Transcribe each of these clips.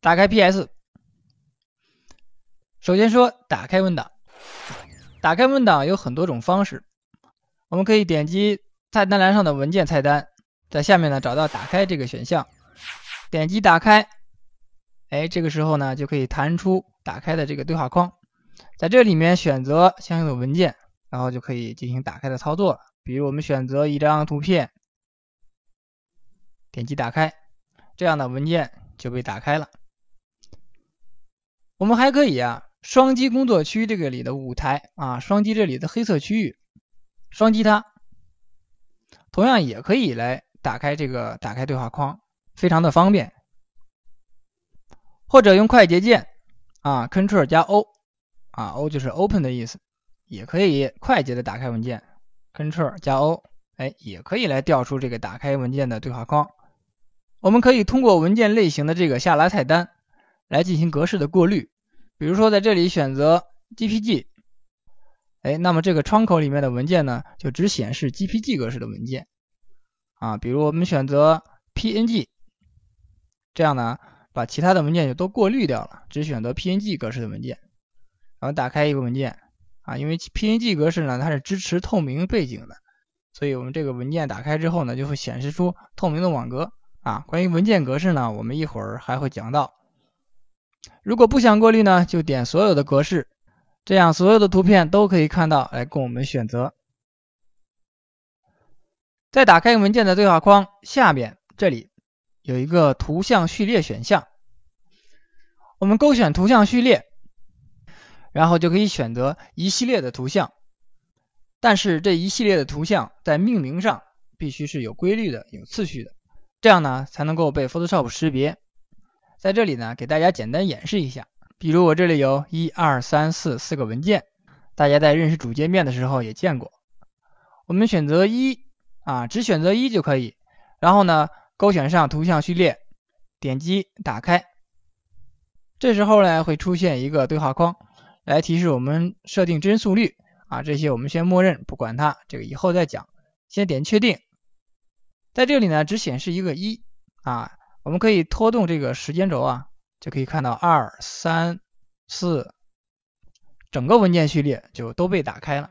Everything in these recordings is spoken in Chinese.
打开 PS，首先说打开文档。打开文档有很多种方式，我们可以点击菜单栏上的文件菜单，在下面呢找到打开这个选项，点击打开。哎，这个时候呢就可以弹出打开的这个对话框，在这里面选择相应的文件，然后就可以进行打开的操作了。比如我们选择一张图片，点击打开，这样的文件就被打开了。我们还可以啊，双击工作区这个里的舞台啊，双击这里的黑色区域，双击它，同样也可以来打开这个打开对话框，非常的方便。或者用快捷键啊，Ctrl 加 O 啊，O 就是 Open 的意思，也可以快捷的打开文件，Ctrl 加 O，哎，也可以来调出这个打开文件的对话框。我们可以通过文件类型的这个下拉菜单。来进行格式的过滤，比如说在这里选择 GPG，哎，那么这个窗口里面的文件呢，就只显示 GPG 格式的文件啊。比如我们选择 PNG，这样呢，把其他的文件就都过滤掉了，只选择 PNG 格式的文件。然后打开一个文件啊，因为 PNG 格式呢，它是支持透明背景的，所以我们这个文件打开之后呢，就会显示出透明的网格啊。关于文件格式呢，我们一会儿还会讲到。如果不想过滤呢，就点所有的格式，这样所有的图片都可以看到，来供我们选择。再打开文件的对话框，下面这里有一个图像序列选项，我们勾选图像序列，然后就可以选择一系列的图像。但是这一系列的图像在命名上必须是有规律的、有次序的，这样呢才能够被 Photoshop 识别。在这里呢，给大家简单演示一下。比如我这里有一二三四四个文件，大家在认识主界面的时候也见过。我们选择一啊，只选择一就可以。然后呢，勾选上图像序列，点击打开。这时候呢，会出现一个对话框来提示我们设定帧速率啊，这些我们先默认不管它，这个以后再讲。先点确定。在这里呢，只显示一个一啊。我们可以拖动这个时间轴啊，就可以看到二、三、四，整个文件序列就都被打开了。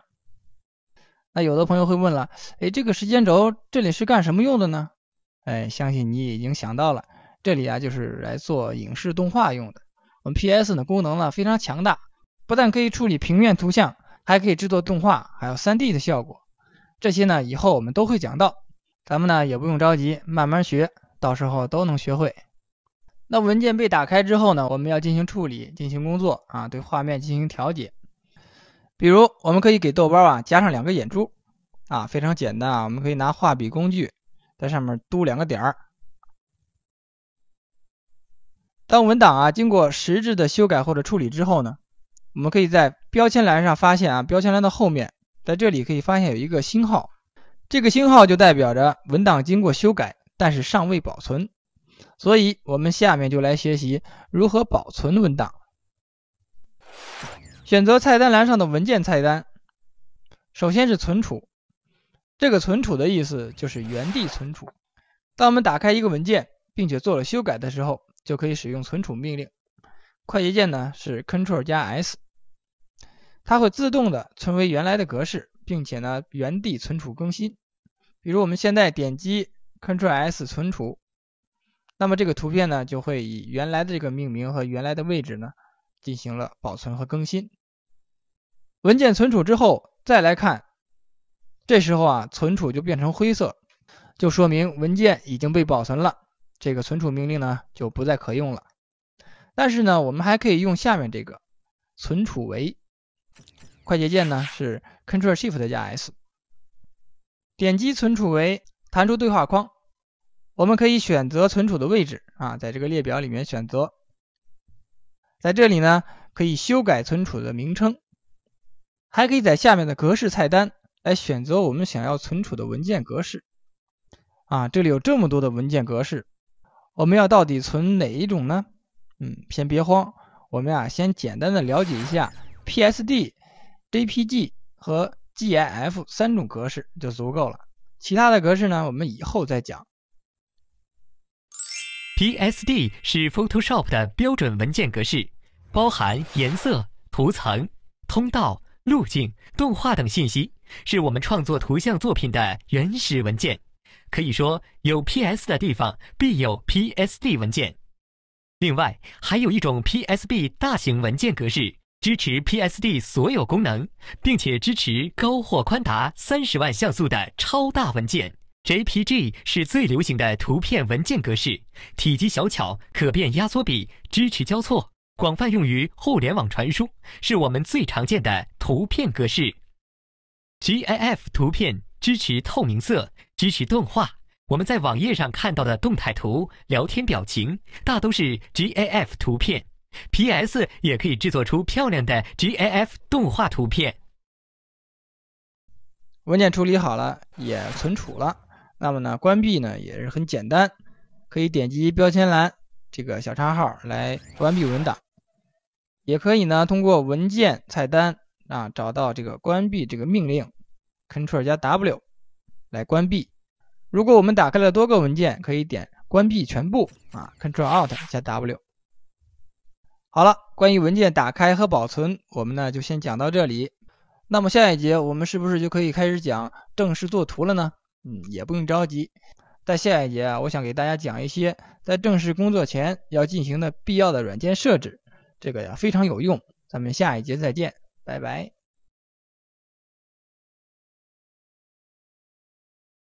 那有的朋友会问了，哎，这个时间轴这里是干什么用的呢？哎，相信你已经想到了，这里啊就是来做影视动画用的。我们 PS 的功能呢非常强大，不但可以处理平面图像，还可以制作动画，还有 3D 的效果。这些呢以后我们都会讲到，咱们呢也不用着急，慢慢学。到时候都能学会。那文件被打开之后呢，我们要进行处理，进行工作啊，对画面进行调节。比如，我们可以给豆包啊加上两个眼珠啊，非常简单啊，我们可以拿画笔工具在上面嘟两个点儿。当文档啊经过实质的修改或者处理之后呢，我们可以在标签栏上发现啊，标签栏的后面，在这里可以发现有一个星号，这个星号就代表着文档经过修改。但是尚未保存，所以我们下面就来学习如何保存文档。选择菜单栏上的“文件”菜单，首先是“存储”。这个“存储”的意思就是原地存储。当我们打开一个文件并且做了修改的时候，就可以使用“存储”命令。快捷键呢是 Ctrl 加 S，它会自动的存为原来的格式，并且呢原地存储更新。比如我们现在点击。Ctrl+S 存储，那么这个图片呢就会以原来的这个命名和原来的位置呢进行了保存和更新。文件存储之后，再来看，这时候啊存储就变成灰色，就说明文件已经被保存了。这个存储命令呢就不再可用了。但是呢我们还可以用下面这个存储为快捷键呢是 Ctrl+Shift 加 S。点击存储为。弹出对话框，我们可以选择存储的位置啊，在这个列表里面选择，在这里呢可以修改存储的名称，还可以在下面的格式菜单来选择我们想要存储的文件格式啊，这里有这么多的文件格式，我们要到底存哪一种呢？嗯，先别慌，我们啊先简单的了解一下 PSD、JPG 和 GIF 三种格式就足够了。其他的格式呢，我们以后再讲。PSD 是 Photoshop 的标准文件格式，包含颜色、图层、通道、路径、动画等信息，是我们创作图像作品的原始文件。可以说，有 PS 的地方必有 PSD 文件。另外，还有一种 PSB 大型文件格式。支持 PSD 所有功能，并且支持高或宽达三十万像素的超大文件。JPG 是最流行的图片文件格式，体积小巧，可变压缩比，支持交错，广泛用于互联网传输，是我们最常见的图片格式。GIF 图片支持透明色，支持动画。我们在网页上看到的动态图、聊天表情，大都是 GIF 图片。PS 也可以制作出漂亮的 GIF 动画图片。文件处理好了，也存储了。那么呢，关闭呢也是很简单，可以点击标签栏这个小叉号来关闭文档，也可以呢通过文件菜单啊找到这个关闭这个命令，Ctrl 加 W 来关闭。如果我们打开了多个文件，可以点关闭全部啊，Ctrl Alt 加 W。好了，关于文件打开和保存，我们呢就先讲到这里。那么下一节我们是不是就可以开始讲正式作图了呢？嗯，也不用着急，在下一节啊，我想给大家讲一些在正式工作前要进行的必要的软件设置，这个呀非常有用。咱们下一节再见，拜拜。